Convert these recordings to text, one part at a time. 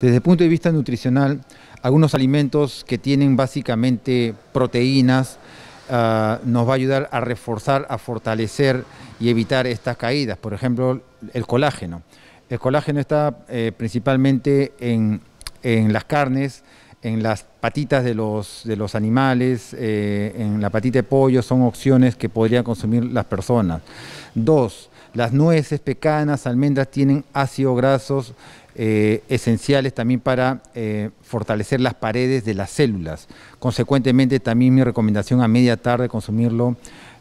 Desde el punto de vista nutricional, algunos alimentos que tienen básicamente proteínas ah, nos va a ayudar a reforzar, a fortalecer y evitar estas caídas. Por ejemplo, el colágeno. El colágeno está eh, principalmente en, las carnes, en las patitas de los, animales, eh, en la patita de pollo, son opciones que podrían consumir las personas. Dos, las nueces, pecanas, almendras tienen ácidos grasos eh, esenciales también para eh, fortalecer las paredes de las células. Consecuentemente, también mi recomendación a media tarde consumirlo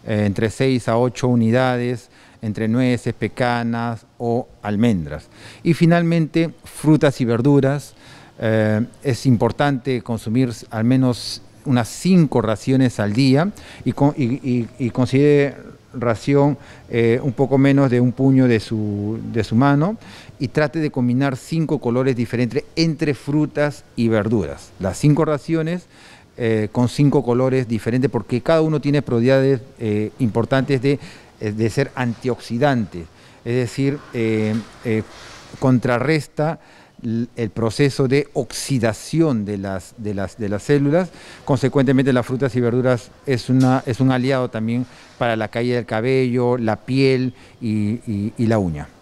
eh, entre 6 a 8 unidades, entre nueces, pecanas o almendras. Y finalmente, frutas y verduras. es importante consumir al menos unas 5 raciones al día y, y considere ración eh, un poco menos de un puño de su, de su mano y trate de combinar cinco colores diferentes entre frutas y verduras. Las cinco raciones eh, con cinco colores diferentes porque cada uno tiene propiedades eh, importantes de, de, ser antioxidante, es decir, contrarresta el proceso de oxidación de las, de las, de las células. Consecuentemente, las frutas y verduras es, una, es un aliado también para la caída del cabello, la piel y la uña.